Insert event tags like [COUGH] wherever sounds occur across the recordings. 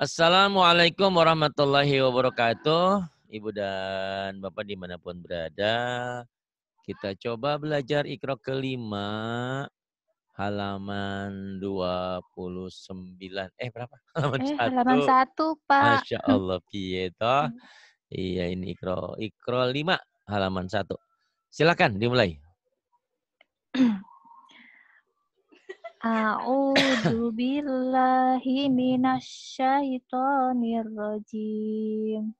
Assalamualaikum warahmatullahi wabarakatuh. Ibu dan Bapak dimanapun berada. Kita coba belajar ikro kelima. Halaman 29. Eh berapa? [LAUGHS] Halaman 1. eh, Halaman 1, Pak. Masya [LAUGHS] Allah, piye toh. Hmm. iya, ini ikro, ikro 5, halaman 1. Silakan dimulai. [CLEARS THROAT] A'udzu billahi minasyaitonir rajim.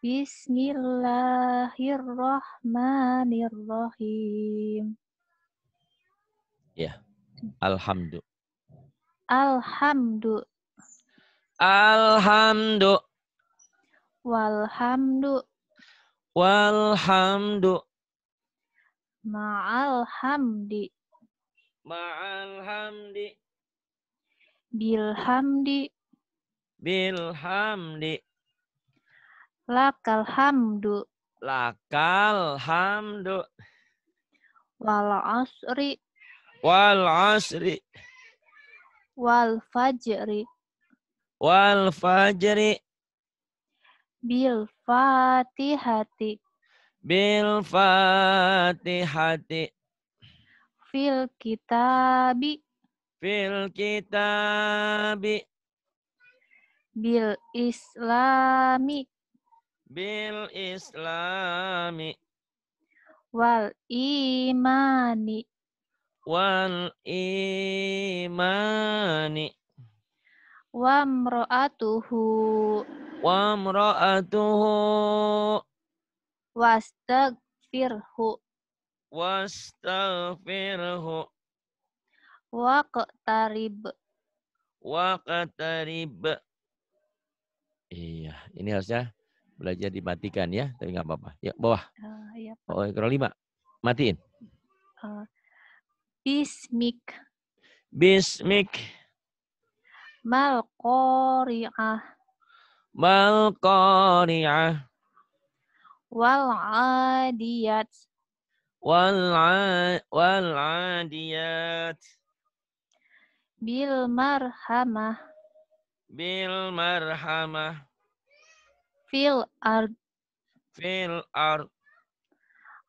Bismillahirrahmanirrahim. Ya. Alhamdu. Alhamdu. Alhamdu. Walhamdu. Walhamdu. Ma'alhamdi. Ma'al hamdi. bilhamdi, hamdi. Bil hamdi. Lakal hamdu. Lakal hamdu. Wal asri. Wal asri. Wal fajri. Wal fajri. Bil fatihati. Bil fatihati. Fil kitabi. Fil kitabi. Bil islami. Bil islami. Wal imani. Wal imani. Wamro'atuhu. Wamro'atuhu. Wastagfirhu wastafirhu Waqtarib. Waqtarib. Iya, ini harusnya belajar dimatikan ya, tapi nggak apa-apa. Ya, bawah. Uh, iya, Oh, ekor lima. Matiin. Uh, bismik. Bismik. Malqari'ah. Malqari'ah. Wal adiyat wal adiyat bil marhamah bil marhamah fil ar fil ar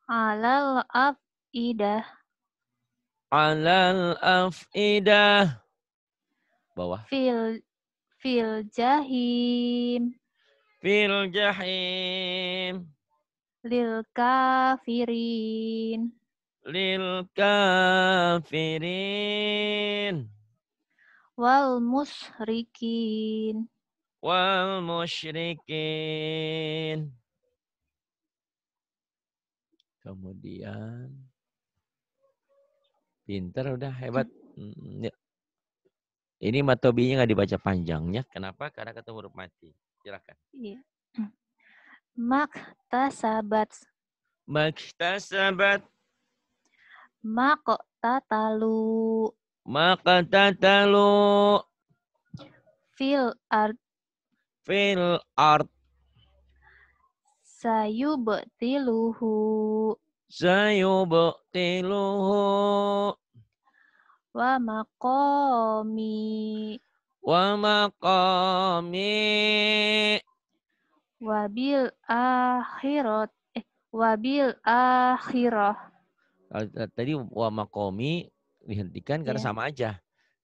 alal afidah alal afidah bawah fil fil jahim fil jahim lil kafirin lil kafirin wal musyrikin wal musyrikin kemudian pinter udah hebat mm, ya. ini matobinya nggak dibaca panjangnya kenapa karena ketemu huruf mati silahkan iya. Maktasabat. Maktasabat. Maktatalu. talu, Fil art. Fil art. sayu Sayubtiluhu. Sayubtiluhu. Wa makomi. Wa makomi. Wabil akhirat. Eh, wabil akhirah. Eh, tadi wa makomi dihentikan karena yeah. sama aja.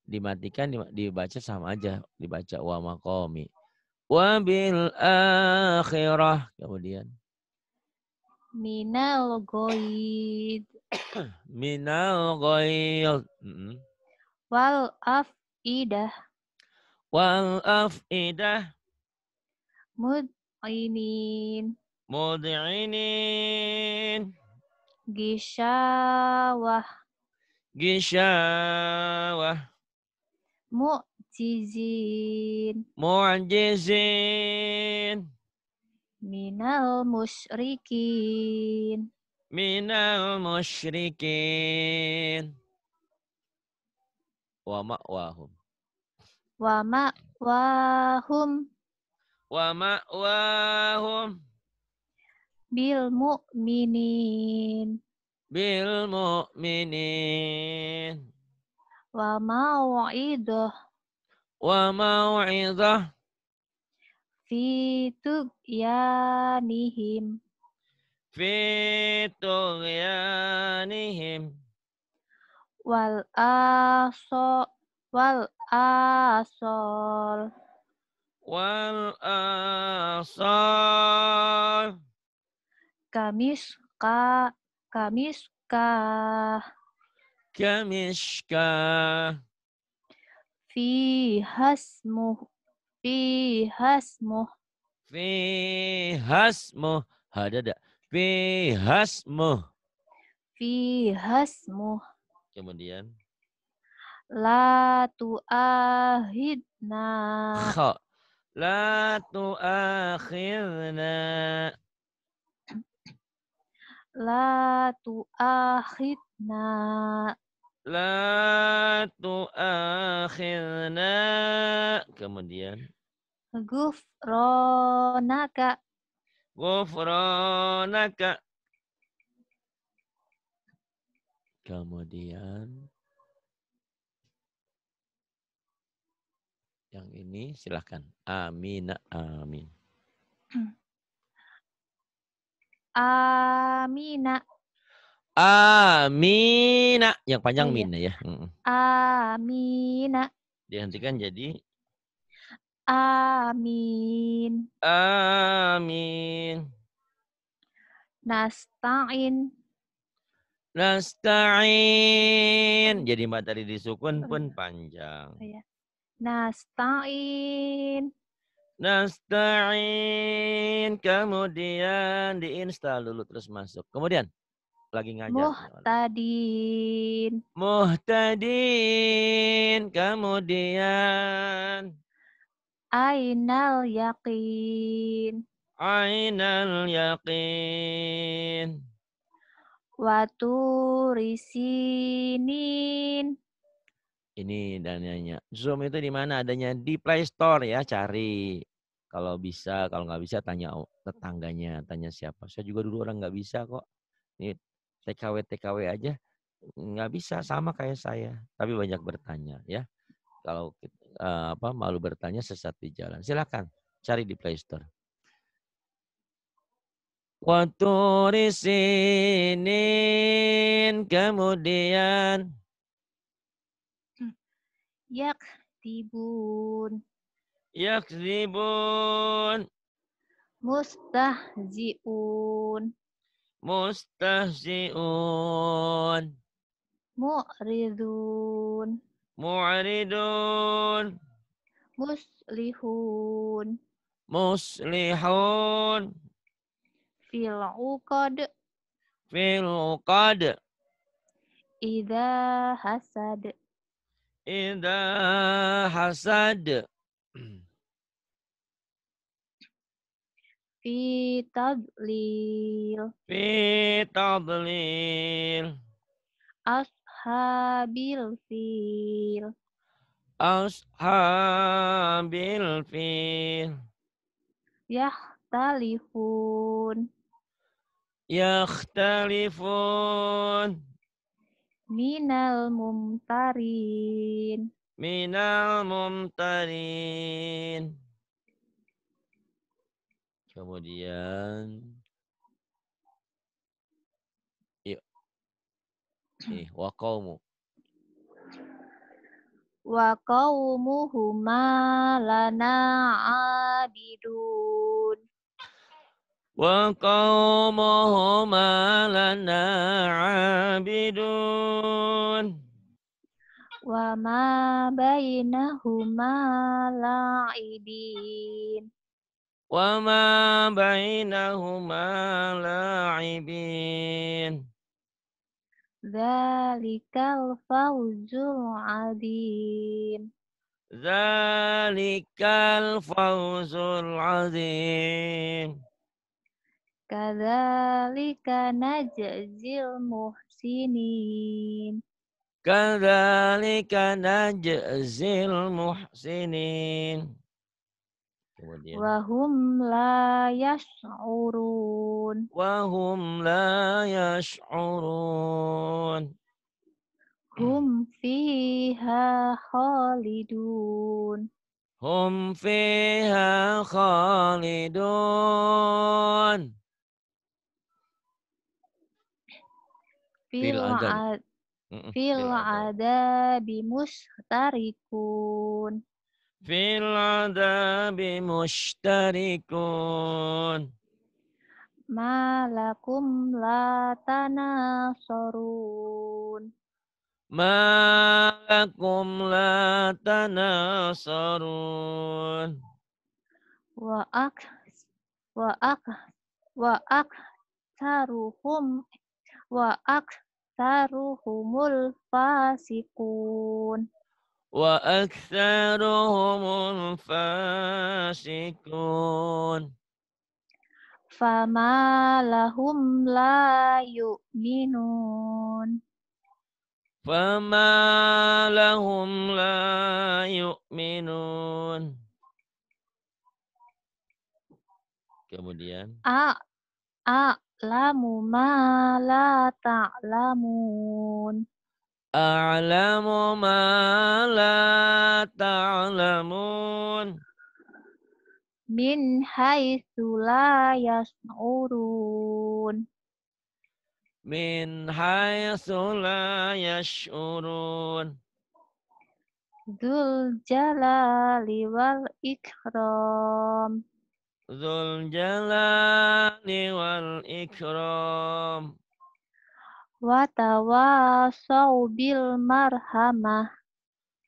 Dimatikan dibaca sama aja. Dibaca wa makomi. Wabil akhirah. Kemudian. Minal goid. [CLEARS THROAT] Minal goid. Mm -hmm. Wal afidah. Wal afidah. Mud mudainin mudainin gishawah gishawah mu'jizin mu'jizin minal musyrikin minal musyrikin wa ma'wahum wa ma'wahum wa ma'wahum bil mu'minin bil mu'minin wa mau'idah wa mau'idah fi tughyanihim fi tughyanihim wal aso wal asol wal asar kami suka kami suka kami suka fi hasmu fi ada ada fi hasmu fi hasmu kemudian la tu ahidna Latu تؤاخذنا Latu تؤاخذنا La tu'akhirna. Kemudian. Gufronaka. Gufronaka. Kemudian. Yang ini silahkan. Amin, amin. [CLEARS THROAT] Amina. Amina. Yang panjang oh, iya. mina ya. Amina. Dihentikan jadi. Amin. Amin. Nasta'in. Nasta'in. Iya. Jadi mbak tadi disukun pun iya. panjang. iya. Nasta'in. Nasta'in. Kemudian diinstal dulu terus masuk. Kemudian lagi ngajar. Muhtadin. Muhtadin. Kemudian. Ainal yakin. Ainal yakin. Waturisinin ini dananya. Zoom itu di mana adanya? Di Play Store ya, cari. Kalau bisa, kalau nggak bisa tanya tetangganya, tanya siapa. Saya juga dulu orang nggak bisa kok. Ini TKW TKW aja nggak bisa sama kayak saya, tapi banyak bertanya ya. Kalau eh, apa malu bertanya sesat di jalan. Silakan cari di Play Store. Waktu di sini kemudian yaktibun yaktibun mustahziun mustahziun mu'ridun mu'ridun muslihun muslihun Fil'uqad. Fil'uqad. Ida hasad Indah hasad. [CLEARS THROAT] Fi tadlil. Fi tadlil. Ashabil fil. Ashabil fil. Yahtalifun. Yahtalifun. Minal mumtarin. Minal mumtarin. Kemudian yuk. Nih, wa qaumu. Wa qaumuhuma lana abidun. وقومهما لنا عابدون وما بينهما لاعبين وما بينهما لاعبين ذلك الفوز العظيم ذلك الفوز العظيم Kadzalika najzil muhsinin. Kadzalika najzil muhsinin. Wahum la yash'urun. Wahum la yash'urun. Hum fiha khalidun. Hum fiha khalidun. fil adab fil adab mustarikun fil adab mustarikun malakum la tanasorun malakum la tanasorun wa ak wa ak wa ak taruhum wa ak aksaruhumul fasikun. Wa aksaruhumul fasikun. famalahum la yu'minun. famalahum la yu'minun. Kemudian. A. A a'lamu ma la ta'lamun. A'lamu ma la ta'lamun. Min haitsu la yas'urun. Min haitsu la yas'urun. Dzul jalali wal ikram. Zul Jalani wal ikram. Watawasau bil marhamah.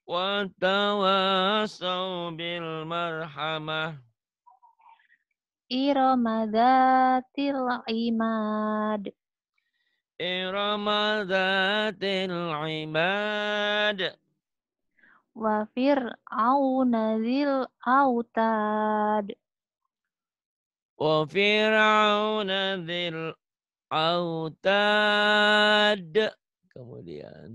Watawasau bil marhamah. Iramadatil imad. Iramadatil imad. Wa fir'aunadil zil autad. وفرعون ذي الأوتاد kemudian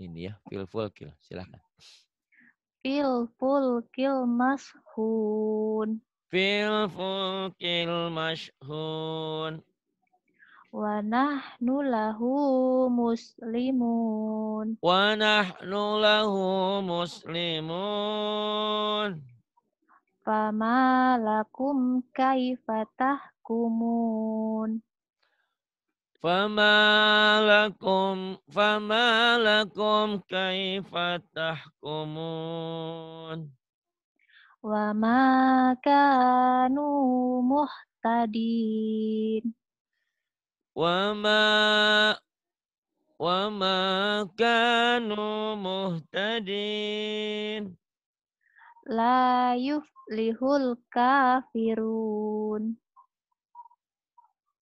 ini ya fil kill silakan fil kill mashun fil kill mashun wa nahnu lahu muslimun wa nahnu lahu muslimun Fama lakum kumun. Fama lakum, fama lakum kumun. Wa makanu muhtadin. Wa ma wa ma kanu muhtadin la yuflihul kafirun.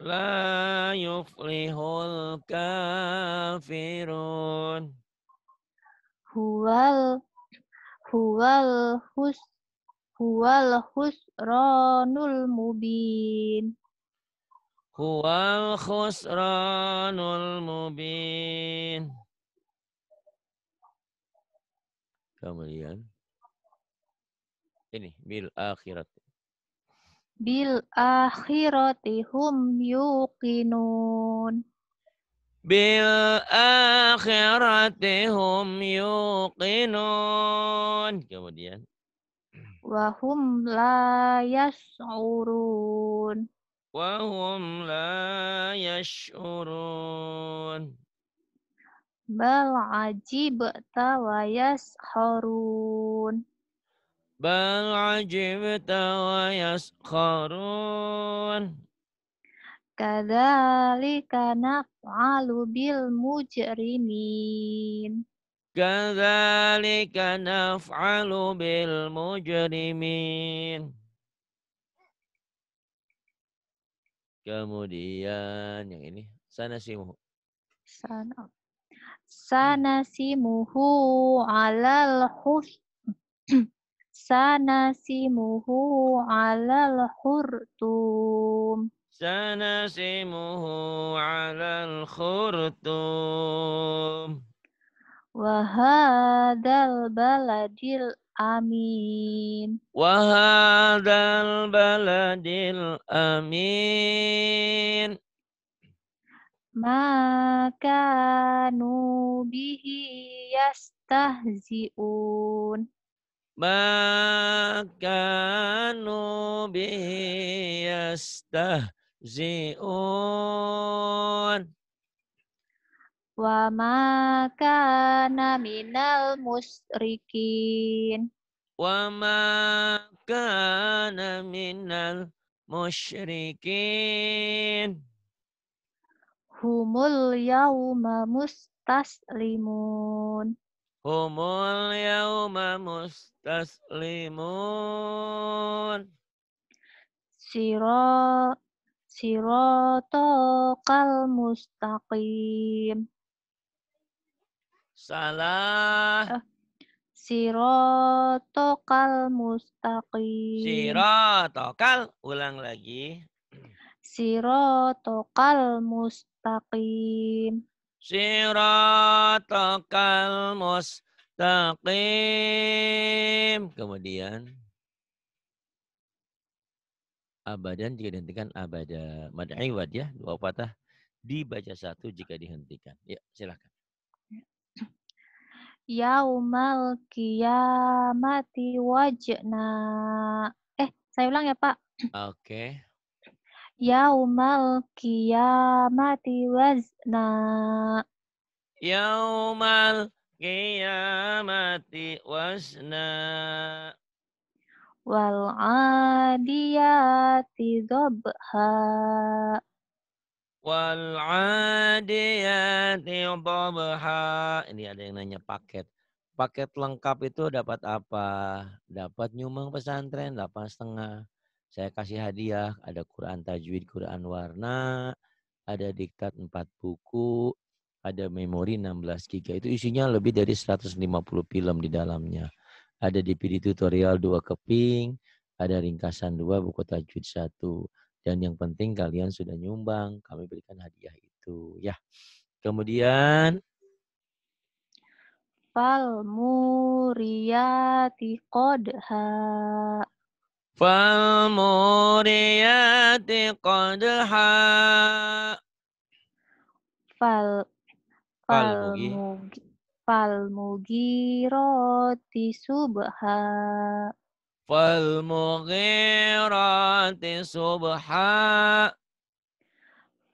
La yuflihul kafirun. Huwal huwal hus huwal husranul mubin. Huwal husranul mubin. Kemudian ini bil akhirat bil akhirati hum yuqinun bil akhirati hum yuqinun kemudian wahum la yas'urun wahum la yas'urun bal ajibta wa yasharun bal ajibta wa yaskharun kadzalika naf'alu bil mujrimin kadzalika naf'alu bil mujrimin kemudian yang ini sana simu sana sana simuhu alal hus sanasimuhu alal khurtum. Sanasimuhu alal khurtum. Wahadal baladil amin. Wahadal baladil amin. Maka nubihi yastahzi'un makanu bihi yastahzi'un wa makana minal musyrikin wa makana minal musyrikin humul yauma mustaslimun Humul yauma mustaslimun. Siro, sirotokal mustaqim. Salah. Siro eh, sirotokal mustaqim. Sirotokal, ulang lagi. Sirotokal mustaqim. Siratakal mustaqim. Kemudian abadan jika dihentikan abada mad'iwad ya dua patah dibaca satu jika dihentikan ya silahkan yaumal kiamati wajna eh saya ulang ya pak oke okay yaumal kiamati wazna yaumal kiamati wazna wal adiyati dhabha wal adiyati dhabha ini ada yang nanya paket paket lengkap itu dapat apa dapat nyumbang pesantren delapan setengah saya kasih hadiah, ada Quran Tajwid, Quran Warna, ada diktat 4 buku, ada memori 16 giga. Itu isinya lebih dari 150 film di dalamnya. Ada DVD tutorial dua keping, ada ringkasan dua buku tajwid satu. Dan yang penting kalian sudah nyumbang, kami berikan hadiah itu. Ya, kemudian fal muriyati qadha Famuriati Qudha, Fal, Fal, Fal Roti Subha, Fal Roti Subha,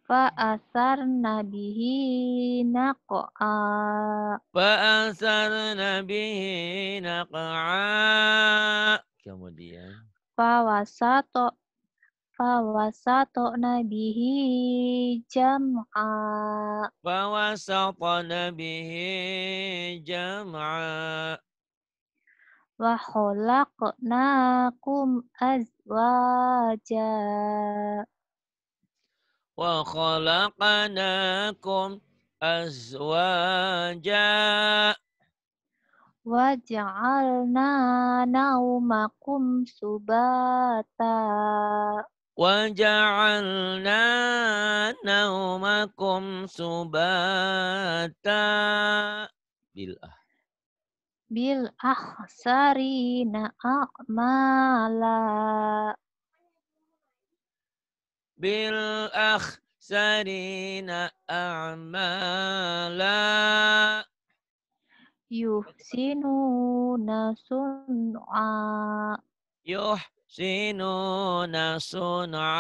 Fa Asar Nabihi Nakaal, Fa Asar Nabihi Nakaal, Kemudian fawasato fawasato nabihi jam'a fawasato nabihi jam'a wa khalaqnakum azwaja wa khalaqnakum azwaja alna naumakum subata. alna naumakum subata. Bil'ah. sarina a'mala. sarina a'mala yuhsinuna sun'a yuhsinuna sun'a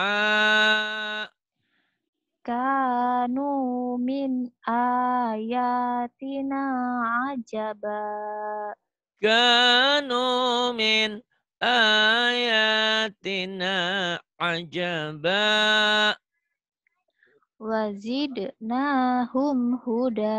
kanu min ayatina ajaba kanu min ayatina ajaba wazidnahum huda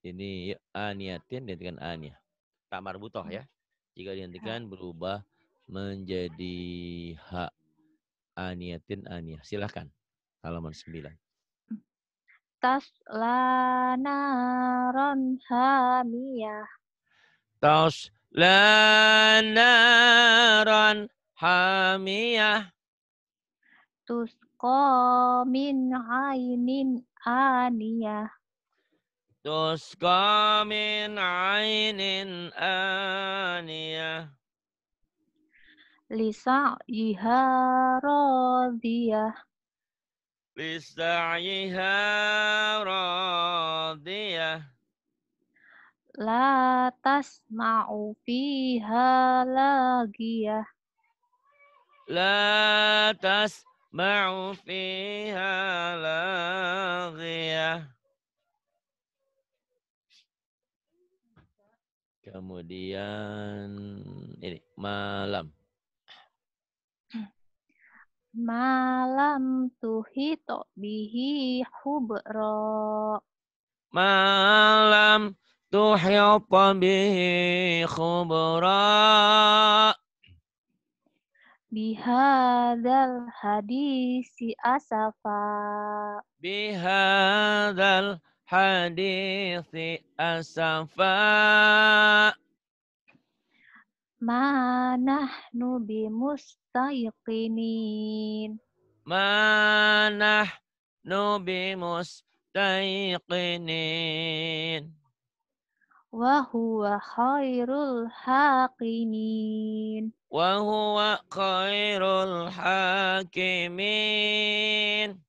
Ini ya, aniatin dihentikan Ania, Tak marbutoh ya. Jika iya. dihentikan berubah menjadi hak aniatin Ania. Silahkan. Halaman 9. Tasla Ron hamiyah. Tasla naron hamiyah. Tusqa min ainin aniyah تسقى من عين آنية لسعيها راضية لسعيها راضية لا تسمع فيها لاغية لا تسمع فيها لاغية Kemudian ini malam. [CLEARS THROAT] Malam Tuhi Tok bihi hubro. Malam Tuhi tuhito bihi hubro. Bihadal hadisi asafa. Bihadal hadithi asafa ma nahnu bimustaiqinin ma nahnu bimustaiqinin wa huwa khairul haqimin wa huwa khairul hakimin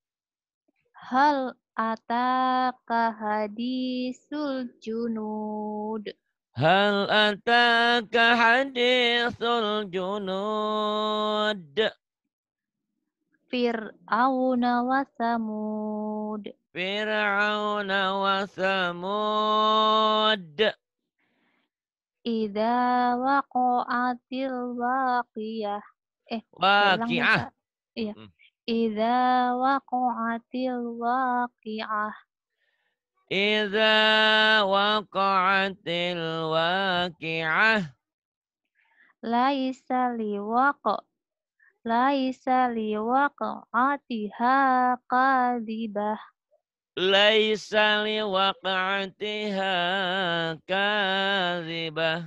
hal ataka hadisul junud Hal ataka hadisul junud Fir'auna wa Samud Fir'auna wa Samud Idza waqa'atil waqiyah Eh, ya, waqiyah Iya. Hmm. إذا وقعت الواقعة إذا وقعت الواقعة ليس لوقع ليس لوقعتها كاذبة ليس لوقعتها كاذبة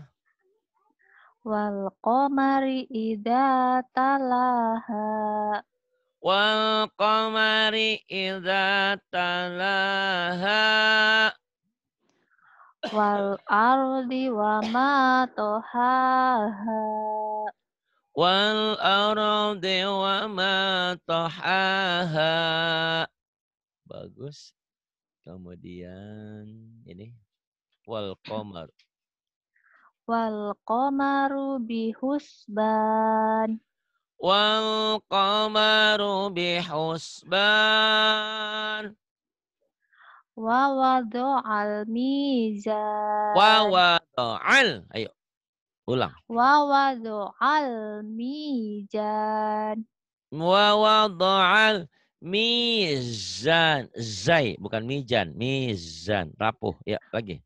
والقمر إذا تلاها wal qamari idza talaha wal ardi wa ma wal ardi wa ma bagus kemudian ini wal qamar wal qamaru bihusban والقمر بحسبان ووضع الميزان ووضع ulang ووضع الميزان ووضع mizan zai bukan mizan mizan rapuh ya lagi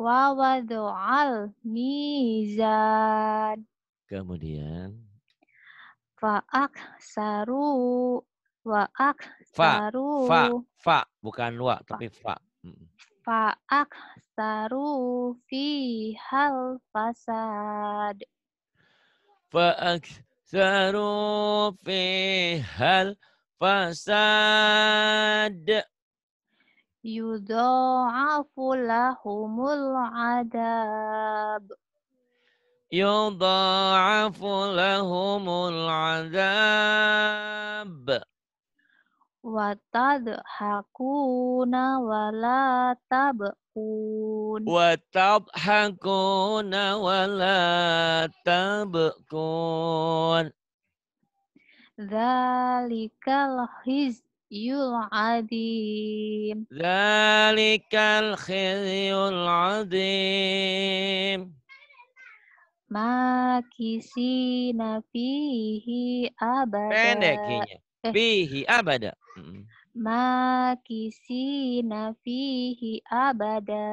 wawadu'al mizan kemudian Faak saru waak fa, saru fa fa bukan wa tapi fa. Faak saru fi hal fasad. Faak saru fi hal fasad. Yudha'afu lahumul adab. يضاعف لهم العذاب وتضحكون ولا تبكون وتضحكون ولا تبكون ذلك الخزي العظيم ذلك الخزي العظيم makisi nafihi abada. Pendekinya. Eh. Fihi abada. Makisi nafihi abada.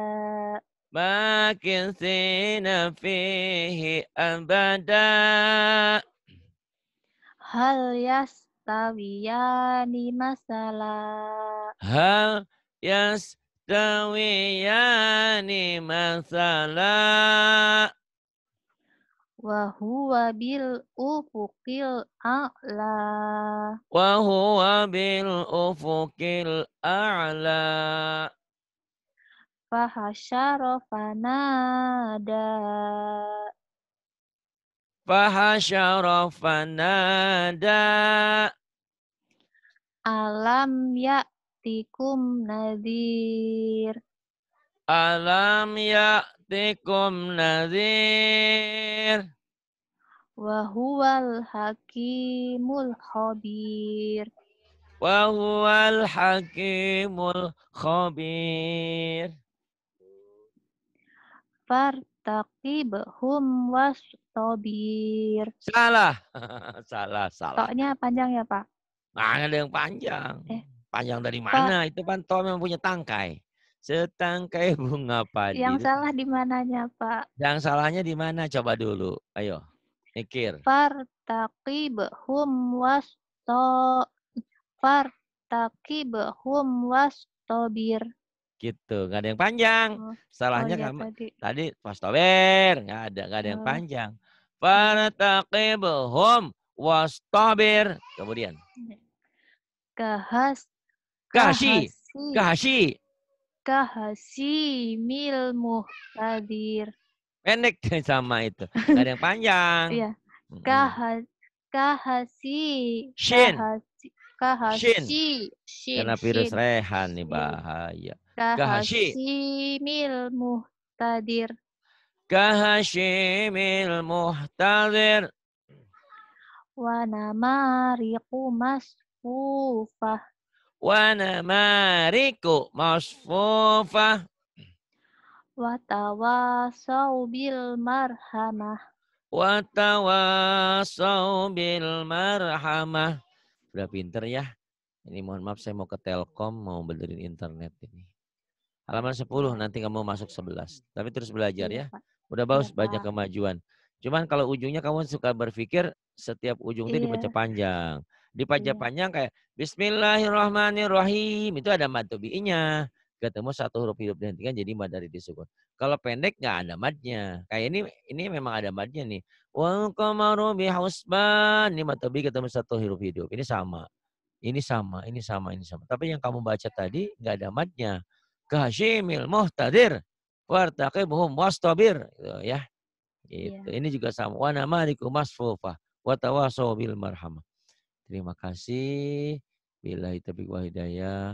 makisi nafihi abada. Hal yastawiyani masalah. Hal yastawiyani masalah wa huwa bil ufuqil a'la wa huwa bil ufuqil a'la fahasyara fanada fahasyara fanada alam ya'tikum Nadir. alam ya'tikum Nadir. Wahuwal hakimul khabir. Wahuwal hakimul khabir. Was Tobir. Salah. [LAUGHS] salah, salah. Toknya panjang ya, Pak? Mana ada yang panjang. Eh. Panjang dari mana? Pak. Itu kan to memang punya tangkai. Setangkai bunga padi. Yang salah di mananya, Pak? Yang salahnya di mana? Coba dulu. Ayo. Mikir. Fartaqibhum wasto was wastobir. Gitu, nggak ada yang panjang. Oh. Salahnya oh, iya, kamu tadi, tadi wastobir, nggak ada, nggak ada oh. yang panjang. was tobir Kemudian. Kahas. Kahasi. Kahasi. Kahasi mil muhtadir. Pendek [LAUGHS] sama itu. Gak ada yang panjang. Iya. Kahasi. kahasi. Shin. Kahasi. Kahasi. Shin. Karena virus Shin. rehan nih bahaya. Kahasi. Mil muhtadir. mil muhtadir. Wa namariku masfufah. Wa namariku masfufah. Watawasau bil marhamah. Watawasau bil marhamah. Sudah pinter ya. Ini mohon maaf saya mau ke Telkom mau benerin internet ini. Halaman 10 nanti kamu masuk 11. Tapi terus belajar iya, ya. Udah bagus ya, banyak kemajuan. Cuman kalau ujungnya kamu suka berpikir setiap ujung itu iya. dibaca panjang. Dibaca iya. panjang kayak Bismillahirrahmanirrahim itu ada matobi'inya ketemu satu huruf hidup dihentikan jadi mad dari disukun. Kalau pendek nggak ada madnya. Kayak ini ini memang ada madnya nih. Wal qamaru bihusban. Ini mad ketemu satu huruf hidup. Ini sama. Ini sama, ini sama, ini sama. Tapi yang kamu baca tadi nggak ada madnya. Kahshimil muhtadir. Wartaqibuhum wastabir. Gitu, ya. Gitu. Iya. Ini juga sama. Wa namariku masfufah. Wa tawasaw bil marhamah. Terima kasih. Bila itu wa hidayah.